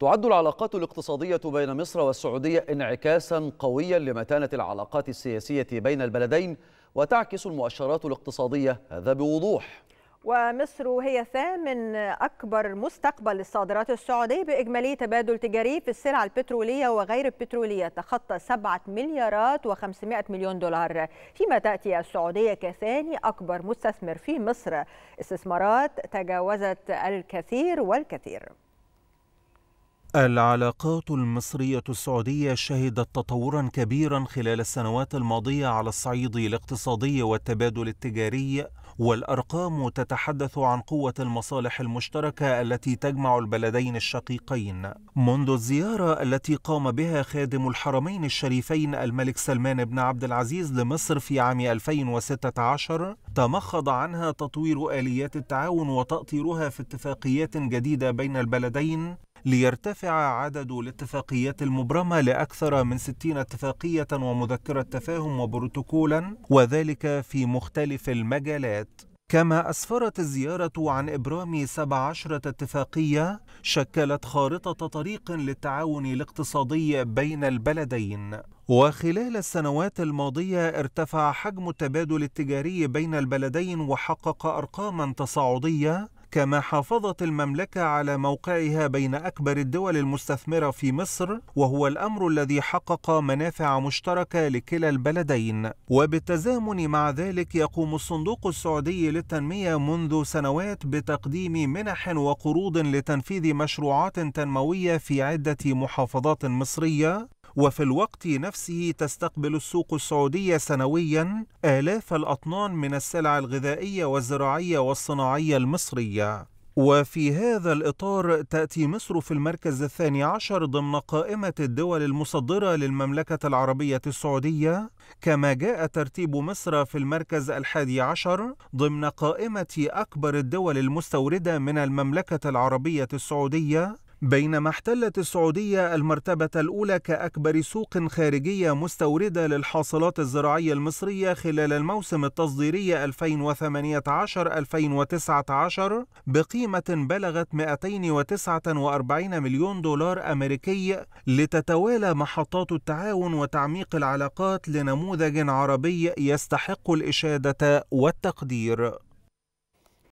تعد العلاقات الاقتصادية بين مصر والسعودية انعكاسا قويا لمتانة العلاقات السياسية بين البلدين وتعكس المؤشرات الاقتصادية هذا بوضوح ومصر هي ثامن أكبر مستقبل للصادرات السعودية بإجمالي تبادل تجاري في السلع البترولية وغير البترولية تخطى 7 مليارات و500 مليون دولار فيما تأتي السعودية كثاني أكبر مستثمر في مصر استثمارات تجاوزت الكثير والكثير العلاقات المصرية السعودية شهدت تطورا كبيرا خلال السنوات الماضية على الصعيد الاقتصادي والتبادل التجاري والأرقام تتحدث عن قوة المصالح المشتركة التي تجمع البلدين الشقيقين منذ الزيارة التي قام بها خادم الحرمين الشريفين الملك سلمان بن عبد العزيز لمصر في عام 2016 تمخض عنها تطوير آليات التعاون وتأطيرها في اتفاقيات جديدة بين البلدين ليرتفع عدد الاتفاقيات المبرمة لأكثر من 60 اتفاقية ومذكرة تفاهم وبروتوكولا وذلك في مختلف المجالات كما أسفرت الزيارة عن إبرام 17 اتفاقية شكلت خارطة طريق للتعاون الاقتصادي بين البلدين وخلال السنوات الماضية ارتفع حجم التبادل التجاري بين البلدين وحقق أرقاما تصاعدية كما حافظت المملكة على موقعها بين أكبر الدول المستثمرة في مصر وهو الأمر الذي حقق منافع مشتركة لكلا البلدين وبالتزامن مع ذلك يقوم الصندوق السعودي للتنمية منذ سنوات بتقديم منح وقروض لتنفيذ مشروعات تنموية في عدة محافظات مصرية وفي الوقت نفسه تستقبل السوق السعودية سنويا آلاف الأطنان من السلع الغذائية والزراعية والصناعية المصرية وفي هذا الإطار تأتي مصر في المركز الثاني عشر ضمن قائمة الدول المصدرة للمملكة العربية السعودية كما جاء ترتيب مصر في المركز الحادي عشر ضمن قائمة أكبر الدول المستوردة من المملكة العربية السعودية بينما احتلت السعودية المرتبة الأولى كأكبر سوق خارجية مستوردة للحاصلات الزراعية المصرية خلال الموسم التصديري 2018-2019 بقيمة بلغت 249 مليون دولار أمريكي لتتوالى محطات التعاون وتعميق العلاقات لنموذج عربي يستحق الإشادة والتقدير